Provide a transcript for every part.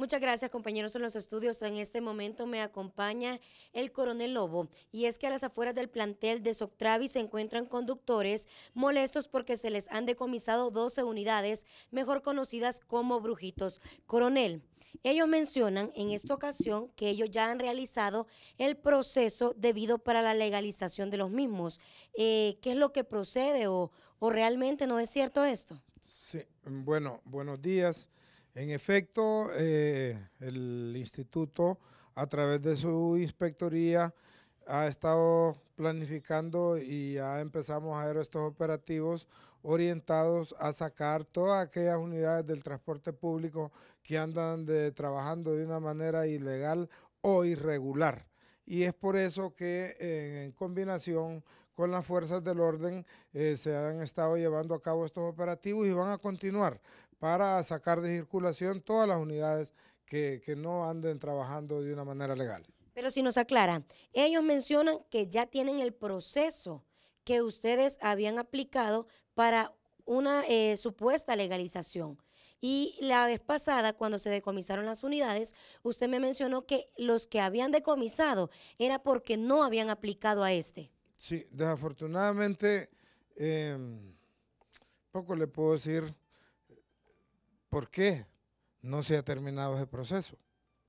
Muchas gracias, compañeros en los estudios. En este momento me acompaña el coronel Lobo. Y es que a las afueras del plantel de Soctravi se encuentran conductores molestos porque se les han decomisado 12 unidades, mejor conocidas como brujitos. Coronel, ellos mencionan en esta ocasión que ellos ya han realizado el proceso debido para la legalización de los mismos. Eh, ¿Qué es lo que procede o, o realmente no es cierto esto? Sí, bueno, buenos días. En efecto, eh, el instituto a través de su inspectoría ha estado planificando y ya empezamos a ver estos operativos orientados a sacar todas aquellas unidades del transporte público que andan trabajando de una manera ilegal o irregular. Y es por eso que en combinación con las fuerzas del orden eh, se han estado llevando a cabo estos operativos y van a continuar para sacar de circulación todas las unidades que, no anden trabajando de una manera legal. Pero si nos aclara, ellos mencionan que ya tienen el proceso que ustedes habían aplicado para una eh, supuesta legalización. Y la vez pasada, cuando se decomisaron las unidades, usted me mencionó que los que habían decomisado era porque no habían aplicado a este. Sí, desafortunadamente, em, poco le puedo decir por qué no se ha terminado ese proceso,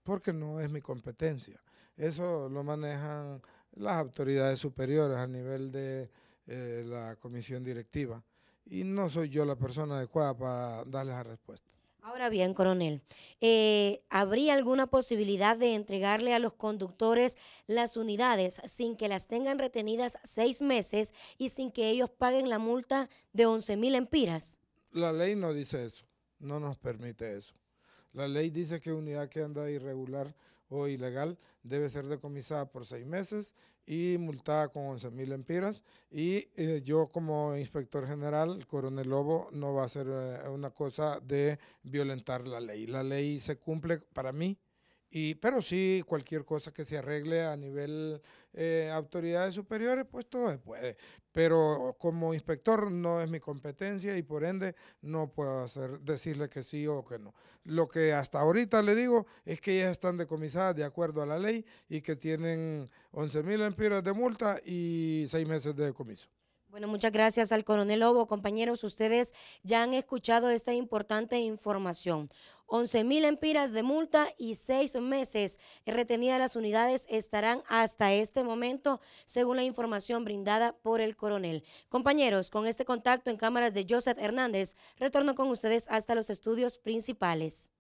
porque no es mi competencia. Eso lo manejan las autoridades superiores a nivel de eh, la comisión directiva y no soy yo la persona adecuada para darles la respuesta. Ahora bien, coronel, eh, ¿habría alguna posibilidad de entregarle a los conductores las unidades sin que las tengan retenidas seis meses y sin que ellos paguen la multa de 11.000 mil empiras? La ley no dice eso, no nos permite eso. La ley dice que unidad que anda irregular o ilegal debe ser decomisada por seis meses y multada con 11 mil empiras. Y eh, yo como inspector general, coronel Lobo, no va a ser eh, una cosa de violentar la ley. La ley se cumple para mí y, pero sí, cualquier cosa que se arregle a nivel eh, autoridades superiores, pues todo se puede. Pero como inspector no es mi competencia y por ende no puedo hacer, decirle que sí o que no. Lo que hasta ahorita le digo es que ya están decomisadas de acuerdo a la ley y que tienen 11.000 mil empiras de multa y seis meses de decomiso. Bueno, muchas gracias al coronel Lobo. Compañeros, ustedes ya han escuchado esta importante información. 11.000 mil empiras de multa y seis meses retenidas las unidades estarán hasta este momento, según la información brindada por el coronel. Compañeros, con este contacto en cámaras de Joseph Hernández, retorno con ustedes hasta los estudios principales.